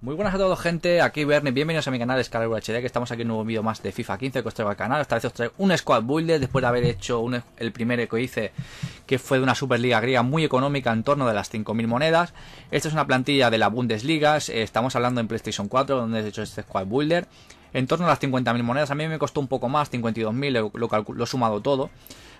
Muy buenas a todos gente, aquí Bernie, bienvenidos a mi canal Escalabur HD, que estamos aquí en un nuevo vídeo más de FIFA 15 que os traigo al canal, esta vez os traigo un squad builder después de haber hecho e, el primer que hice que fue de una Superliga griega muy económica en torno de las 5.000 monedas, esta es una plantilla de la Bundesliga, estamos hablando en PlayStation 4 donde he hecho este squad builder, en torno a las 50.000 monedas, a mí me costó un poco más, 52.000, lo, he lo sumado todo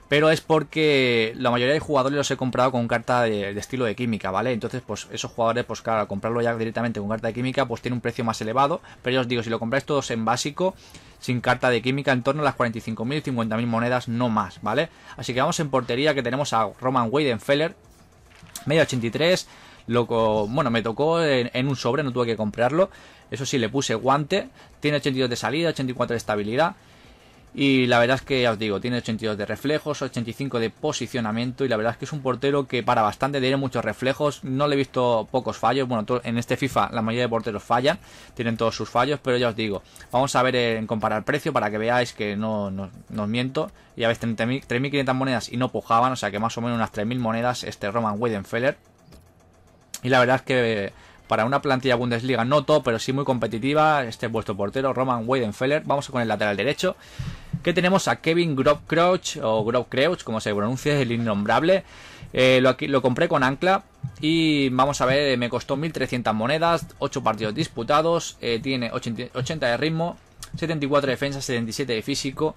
pero es porque la mayoría de jugadores los he comprado con carta de, estilo de química, ¿vale? Entonces, pues esos jugadores, pues claro, comprarlo ya directamente con carta de química, pues tiene un precio más elevado, pero yo os digo, si lo compráis todos en básico, sin carta de química, en torno a las 45.000, 50.000 monedas, no más, ¿vale? Así que vamos en portería, que tenemos a Roman Weidenfeller, medio 83, loco, bueno, me tocó en un sobre, no tuve que comprarlo, eso sí, le puse guante, tiene 82 de salida, 84 de estabilidad, y la verdad es que, ya os digo, tiene 82 de reflejos, 85 de posicionamiento y la verdad es que es un portero que para bastante tiene muchos reflejos. No le he visto pocos fallos. Bueno, en este FIFA la mayoría de porteros fallan, tienen todos sus fallos, pero ya os digo, vamos a ver en comparar precio para que veáis que no, no, os miento. Ya veis, 3.500 monedas y no pujaban, o sea que más o menos unas 3.000 monedas este Roman Weidenfeller. Y la verdad es que para una plantilla Bundesliga no todo pero sí muy competitiva, este es vuestro portero Roman Weidenfeller. Vamos con el lateral derecho que tenemos a Kevin Grove Crouch, o Grobcrouch, como se pronuncia, es el innombrable. Eh, lo, lo, compré con Ancla y vamos a ver, eh, me costó 1300 monedas, 8 partidos disputados, eh, tiene 80, de ritmo, 74 de defensa, 77 de físico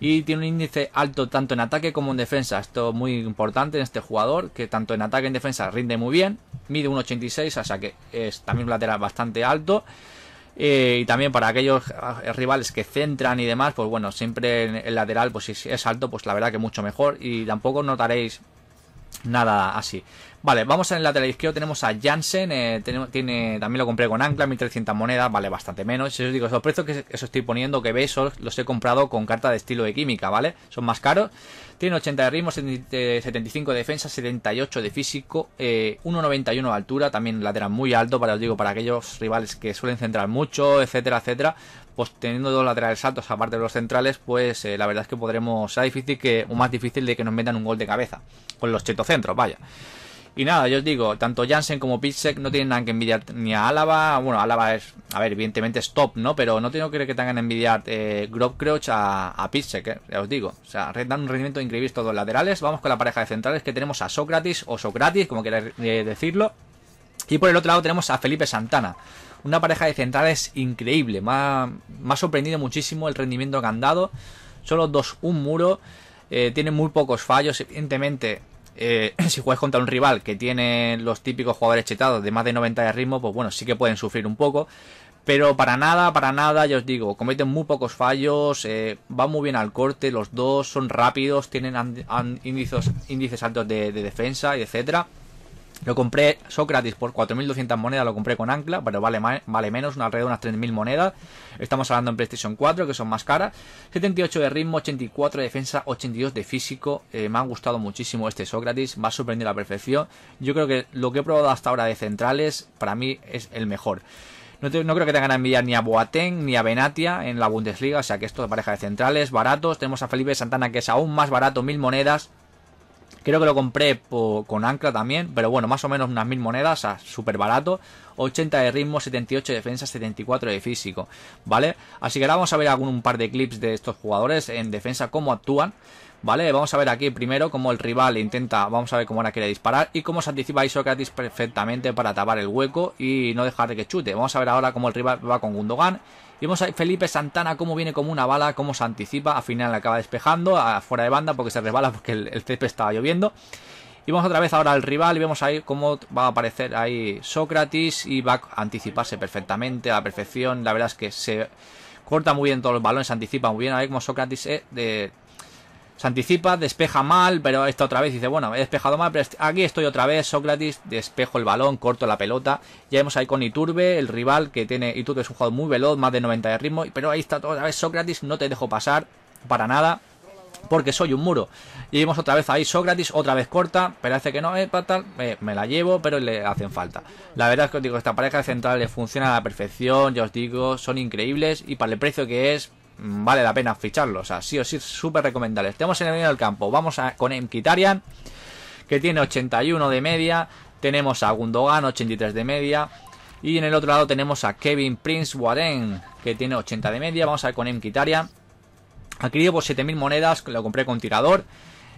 y tiene un índice alto tanto en ataque como en defensa. Esto es muy importante en este jugador, que tanto en ataque como en defensa rinde muy bien. Mide 1,86, o sea que es también un lateral bastante alto. Eh, y también para aquellos eh, rivales que centran y demás, pues bueno, siempre el lateral, pues si es alto, pues la verdad que mucho mejor. Y tampoco notaréis nada así. Vale, vamos en el lateral izquierdo. Tenemos a Jansen. Eh, tiene, también lo compré con Ancla, 1300 monedas. Vale, bastante menos. Si os digo, los precios que os estoy poniendo, que veis, los he comprado con carta de estilo de química, ¿vale? Son más caros. Tiene 80 de ritmo, 75 eh, de defensa, 78 de físico, eh, 1.91 de altura. También lateral muy alto, para os digo, para aquellos rivales que suelen centrar mucho, etcétera, etcétera. Pues teniendo dos laterales altos, aparte de los centrales, pues eh, la verdad es que podremos. Será difícil que, o más difícil de que nos metan un gol de cabeza. Con los chetocentros, vaya. Y nada, yo os digo, tanto Jansen como Pitsek no tienen nada que envidiar ni a Álava. Bueno, Álava es, a ver, evidentemente es top, ¿no? Pero no tengo que creer que tengan que envidiar eh, Grobcroach a, a eh, ya os digo. O sea, dan un rendimiento increíble estos dos laterales. Vamos con la pareja de centrales que tenemos a Sócrates o Socrates, como queráis eh, decirlo. Y por el otro lado tenemos a Felipe Santana. Una pareja de centrales increíble. Me ha, sorprendido muchísimo el rendimiento que han dado. Solo dos, un muro. Eh, tienen muy pocos fallos. Evidentemente, eh, si juegas contra un rival que tiene los típicos jugadores chetados de más de 90 de ritmo, pues bueno, sí que pueden sufrir un poco. Pero para nada, para nada, ya os digo, cometen muy pocos fallos, eh, van muy bien al corte, los dos son rápidos, tienen índices, índices altos de, de defensa, etcétera. Lo compré Sócrates por 4.200 monedas, lo compré con ancla, pero vale, vale menos, alrededor de unas 3.000 monedas. Estamos hablando en PlayStation 4, que son más caras. 78 de ritmo, 84 de defensa, 82 de físico. Eh, me ha gustado muchísimo este Sócrates, va a sorprendido a la perfección. Yo creo que lo que he probado hasta ahora de centrales, para mí es el mejor. No, creo que tengan a ni a Boateng ni a Benatia en la Bundesliga. O sea que esto de pareja de centrales, baratos. Tenemos a Felipe Santana que es aún más barato, mil monedas. Creo que lo compré con Ancla también, pero bueno, más o menos unas mil monedas, o sea, súper barato. 80 de ritmo, 78 de defensa, 74 de físico, ¿vale? Así que ahora vamos a ver algún un par de clips de estos jugadores en defensa, cómo actúan. ¿vale? Vamos a ver aquí primero cómo el rival intenta, vamos a ver cómo ahora quiere disparar y cómo se anticipa Isocrates perfectamente para tapar el hueco y no dejar de que chute. Vamos a ver ahora cómo el rival va con Gundogan. Y vemos a Felipe Santana cómo viene como una bala, cómo se anticipa, al final acaba despejando, fuera de banda porque se resbala porque el, césped estaba lloviendo. Y vamos otra vez ahora al rival y vemos ahí cómo va a aparecer ahí Sócrates y va a anticiparse perfectamente a la perfección. La verdad es que se corta muy bien todos los balones, se anticipa muy bien. A ver cómo Sócrates de, se anticipa, despeja mal, pero esta otra vez dice, bueno, he despejado mal, pero aquí estoy otra vez, Sócrates, despejo el balón, corto la pelota. Ya vemos ahí con Iturbe, el rival que tiene, Iturbe es un jugador muy veloz, más de 90 de ritmo, pero ahí está otra vez Sócrates, no te dejo pasar para nada, porque soy un muro. Y vemos otra vez ahí Sócrates, otra vez corta, pero hace que no, eh, tal, eh, me la llevo, pero le hacen falta. La verdad es que os digo, esta pareja de centrales funciona a la perfección, ya os digo, son increíbles y para el precio que es, vale la pena ficharlos O sí o sí, súper recomendable. Estamos en el medio del campo. Vamos a, con Emquitarian que tiene 81 de media. Tenemos a Gundogan, 83 de media. Y en el otro lado tenemos a Kevin Prince Warren, que tiene 80 de media. Vamos a ver con Aquí Adquirido por 7.000 monedas, lo compré con tirador.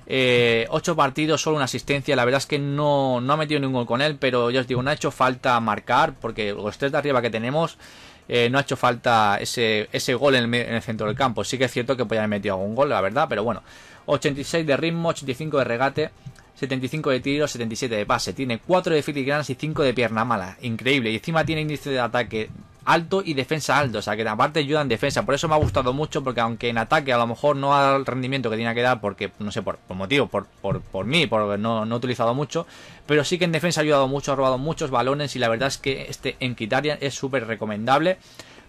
Eh, 8 partidos, solo una asistencia. La verdad es que no, no ha metido ningún con él, pero ya os digo, no ha hecho falta marcar, porque los tres de arriba que tenemos eh, no ha hecho falta ese, gol en el, centro del campo. Sí que es cierto que podía haber metido algún gol, la verdad, pero bueno. 86 de ritmo, 85 de regate, 75 de tiro, 77 de pase. Tiene 4 de filigranas y 5 de pierna mala. Increíble. Y encima tiene índice de ataque alto y defensa alto. O sea, que aparte ayuda en defensa. Por eso me ha gustado mucho, porque aunque en ataque a lo mejor no ha dado el rendimiento que tenía que dar, porque, no sé, por, motivo, por, por, por mí, porque no, no he utilizado mucho, pero sí que en defensa ha ayudado mucho, ha robado muchos balones y la verdad es que este en Enquitarian es súper recomendable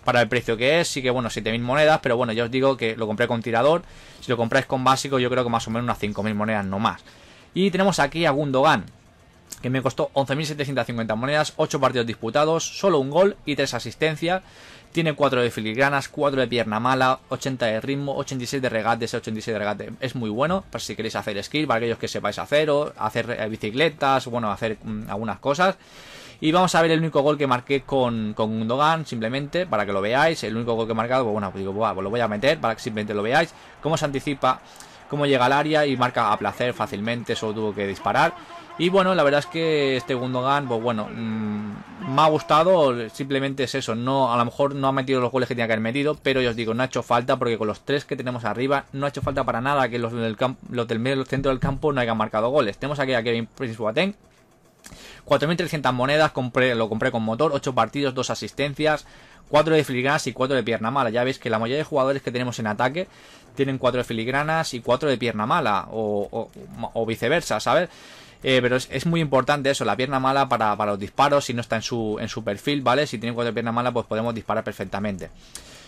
para el precio que es, sí que bueno, 7.000 monedas, pero bueno, ya os digo que lo compré con tirador, si lo compráis con básico yo creo que más o menos unas 5.000 monedas no más. Y tenemos aquí a Gundogan, que me costó 11.750 monedas, 8 partidos disputados, solo un gol y 3 asistencias. Tiene 4 de filigranas, 4 de pierna mala, 80 de ritmo, 86 de regate, ese 86 de regate es muy bueno para si queréis hacer skill, para aquellos que sepáis hacer, o hacer eh, bicicletas, bueno, hacer mm, algunas cosas. Y vamos a ver el único gol que marqué con, con Gundogan, simplemente, para que lo veáis. El único gol que he marcado, pues bueno, pues digo, pues lo voy a meter para que simplemente lo veáis. Cómo se anticipa como llega al área y marca a placer fácilmente, solo tuvo que disparar. Y bueno, la verdad es que este Gundogan, pues bueno, mm, me ha gustado, simplemente es eso, no, a lo mejor no ha metido los goles que tenía que haber metido, pero yo os digo, no ha hecho falta porque con los tres que tenemos arriba no ha hecho falta para nada que los del, medio, centro del campo no hayan marcado goles. Tenemos aquí a Kevin Prince Boateng, 4.300 monedas, compré, lo compré con motor, 8 partidos, 2 asistencias, 4 de filigranas y 4 de pierna mala. Ya veis que la mayoría de jugadores que tenemos en ataque tienen 4 de filigranas y 4 de pierna mala, o, viceversa, ¿sabes? Eh, pero es, muy importante eso, la pierna mala para, los disparos, si no está en su, en su perfil, ¿vale? Si tiene 4 de pierna mala, pues podemos disparar perfectamente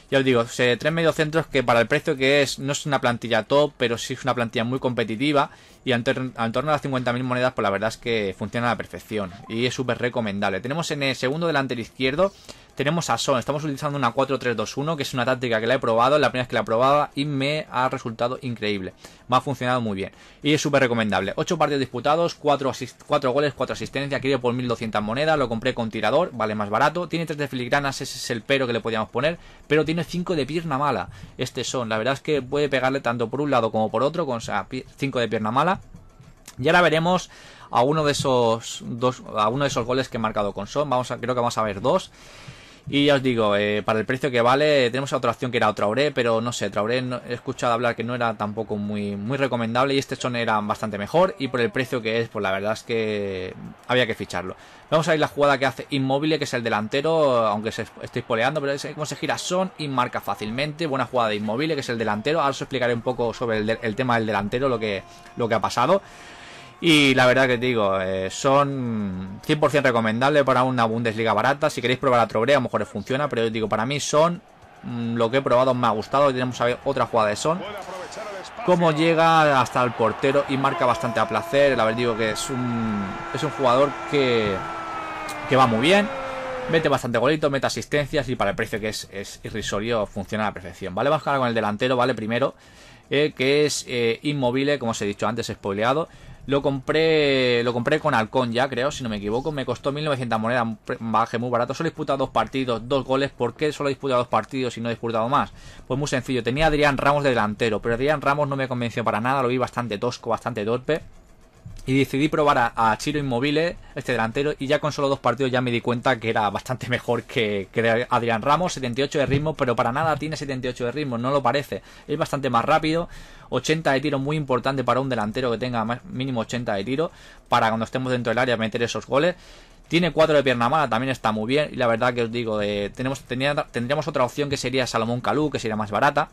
ya os digo, tres centros que para el precio que es, no es una plantilla top, pero sí es una plantilla muy competitiva y en, torno a las 50.000 monedas, pues la verdad es que funciona a la perfección y es súper recomendable. Tenemos en el segundo delantero izquierdo, tenemos a Son, estamos utilizando una 4-3-2-1, que es una táctica que la he probado, la primera vez que la probaba y me ha resultado increíble. Me ha funcionado muy bien y es súper recomendable. 8 partidos disputados, 4, goles, 4 asistencias, adquirido por 1.200 monedas, lo compré con tirador, vale más barato, tiene 3 de filigranas, ese es el pero que le podíamos poner, pero tiene 5 de pierna mala. Este Son, la verdad es que puede pegarle tanto por un lado como por otro, con 5 de pierna mala y ahora veremos a uno de esos dos, a uno de esos goles que he marcado con Son. Vamos a, creo que vamos a ver dos. Y ya os digo, eh, para el precio que vale, tenemos otra opción que era Traoré, pero no sé, Traoré he escuchado hablar que no era tampoco muy, muy recomendable y este son era bastante mejor y por el precio que es, pues la verdad es que había que ficharlo. Vamos a ver la jugada que hace Inmóvil, que es el delantero, aunque se estoy poleando, pero es como se gira Son y marca fácilmente. Buena jugada de Inmóvil, que es el delantero. Ahora os explicaré un poco sobre el, tema del delantero, lo que, lo que ha pasado. Y la verdad que te digo, eh, son 100% recomendables para una Bundesliga barata. Si queréis probar a Trobre, a lo mejor funciona, pero yo digo, para mí son mm, lo que he probado, me ha gustado. Tenemos a ver otra jugada de Son. Cómo llega hasta el portero y marca bastante a placer. La verdad digo que es un, es un jugador que, que va muy bien. Mete bastante golito, mete asistencias y para el precio que es, irrisorio funciona a la perfección. Vale, vamos a con el delantero, ¿vale? Primero. Eh, que es eh, inmóvil, como os he dicho antes, spoileado. Lo compré, lo compré con Halcón ya, creo, si no me equivoco. Me costó 1900 monedas, un baje muy barato. Solo he disputado dos partidos, dos goles. ¿Por qué solo he disputado dos partidos y no he disputado más? Pues muy sencillo, tenía Adrián Ramos de delantero, pero Adrián Ramos no me convenció para nada. Lo vi bastante tosco, bastante torpe y decidí probar a, Chiro Inmobile, este delantero, y ya con solo dos partidos ya me di cuenta que era bastante mejor que, Adrián Ramos, 78 de ritmo, pero para nada tiene 78 de ritmo, no lo parece. Es bastante más rápido, 80 de tiro, muy importante para un delantero que tenga mínimo 80 de tiro, para cuando estemos dentro del área meter esos goles. Tiene 4 de pierna mala, también está muy bien, y la verdad que os digo, eh, tenemos, tendríamos otra opción que sería Salomón Calú, que sería más barata.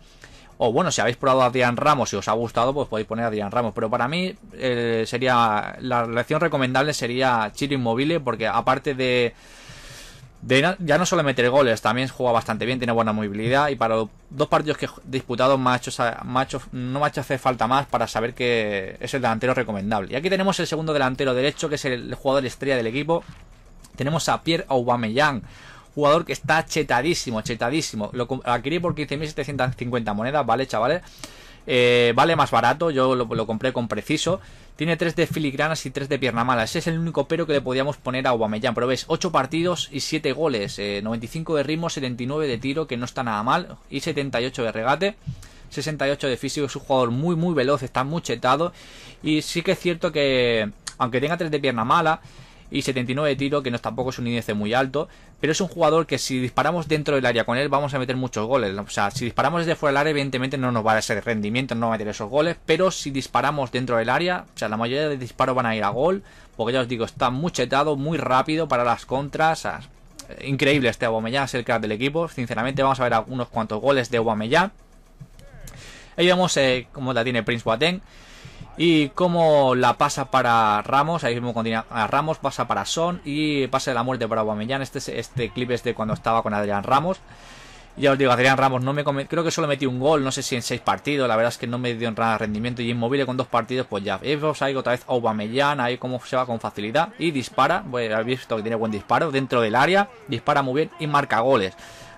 O bueno, si habéis probado a Adrián Ramos y os ha gustado, pues podéis poner a Adrián Ramos. Pero para mí eh, sería la lección recomendable sería Chiro Inmobile porque aparte de... ya no solo meter goles, también juega bastante bien, tiene buena movilidad y para los dos partidos que he disputado no me ha hecho hacer falta más para saber que es el delantero recomendable. Y aquí tenemos el segundo delantero derecho, que es el jugador estrella del equipo. Tenemos a Pierre Aubameyang, jugador que está chetadísimo, chetadísimo. Lo adquirí por 15.750 monedas, ¿vale, chavales? Eh, vale más barato, yo lo, compré con preciso. Tiene 3 de filigranas y 3 de pierna mala. Ese es el único pero que le podíamos poner a Aubameyang. Pero ves, 8 partidos y 7 goles. 95 eh, de ritmo, 79 de tiro, que no está nada mal. Y 78 de regate. 68 de físico, es un jugador muy muy veloz, está muy chetado. Y sí que es cierto que, aunque tenga 3 de pierna mala, y 79 de tiro, que no tampoco es un índice muy alto, pero es un jugador que si disparamos dentro del área con él vamos a meter muchos goles. O sea, si disparamos desde fuera del área, evidentemente no nos va a dar ese rendimiento, no va a meter esos goles, pero si disparamos dentro del área, o sea, la mayoría de disparos van a ir a gol, porque ya os digo, está muy chetado, muy rápido para las contras. Increíble este Aubameyang, es el del equipo. Sinceramente, vamos a ver algunos cuantos goles de Aubameyang. Ahí vemos eh, cómo la tiene Prince Boateng. Y como la pasa para Ramos, ahí mismo continúa a ah, Ramos, pasa para Son y pasa de la muerte para Aubameyang. Este, este clip es de cuando estaba con Adrián Ramos. Ya os digo, Adrián Ramos no me creo que solo metí un gol, no sé si en seis partidos, la verdad es que no me dio nada rendimiento y inmobile con dos partidos, pues ya. Vemos ahí otra vez Aubameyang, ahí como se va con facilidad y dispara, bueno habéis visto que tiene buen disparo dentro del área, dispara muy bien y marca goles.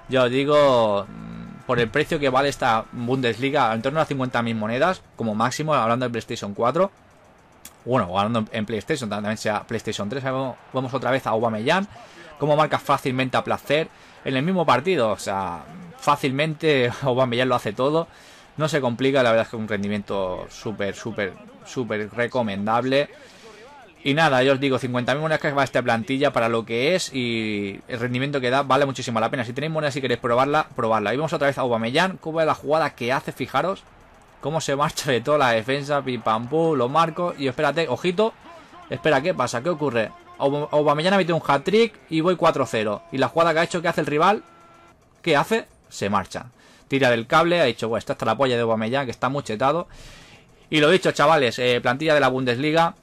Ya os digo, por el precio que vale esta Bundesliga, en torno a 50.000 monedas como máximo, hablando de PlayStation 4. Bueno, hablando en PlayStation, también sea PlayStation 3, vamos otra vez a Aubameyang, como marca fácilmente a placer en el mismo partido, o sea, fácilmente Aubameyang lo hace todo, no se complica, la verdad es que un rendimiento súper, súper, súper recomendable. Y nada, yo os digo, 50.000 monedas que va esta plantilla para lo que es y el rendimiento que da vale muchísimo la pena. Si tenéis monedas y queréis probarla, probarla. Y vamos otra vez a Aubameyang, cómo es la jugada que hace, fijaros. Cómo se marcha de toda la defensa, pim pam pum, lo marco. Y espérate, ojito. Espera, ¿qué pasa? ¿Qué ocurre? Aubameyang ha metido un hat-trick y voy 4-0. Y la jugada que ha hecho, ¿qué hace el rival? ¿Qué hace? Se marcha. Tira del cable, ha dicho, bueno, está hasta la polla de Aubameyang, que está muy chetado. Y lo dicho, chavales, eh, plantilla de la Bundesliga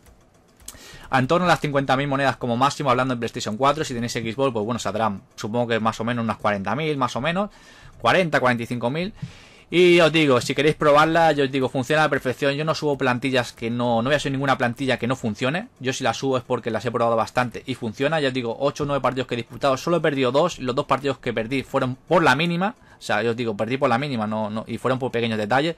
en torno a las 50.000 monedas como máximo, hablando en PlayStation 4. Si tenéis Xbox, pues bueno, saldrán supongo que más o menos unas 40.000, más o menos, 40, 45.000. Y os digo, si queréis probarla, yo os digo, funciona a la perfección. Yo no subo plantillas que no, no voy a subir ninguna plantilla que no funcione. Yo si la subo es porque las he probado bastante y funciona. Ya os digo, 8 o 9 partidos que he disputado, solo he perdido 2. Los dos partidos que perdí fueron por la mínima. O sea, yo os digo, perdí por la mínima no, no, y fueron por pequeños detalles.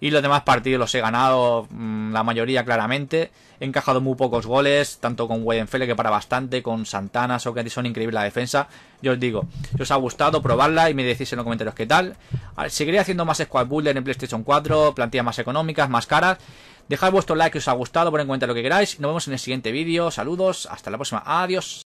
Y los demás partidos los he ganado, mm, la mayoría claramente. He encajado muy pocos goles, tanto con Weidenfeller que para bastante, con Santana, que son increíble la defensa. Yo os digo, si os ha gustado, probarla y me decís en los comentarios qué tal. Ah, seguiré haciendo más Squad Builder en PlayStation 4, plantillas más económicas, más caras. Dejad vuestro like si os ha gustado, poned en cuenta lo que queráis. Nos vemos en el siguiente vídeo. Saludos, hasta la próxima. Adiós.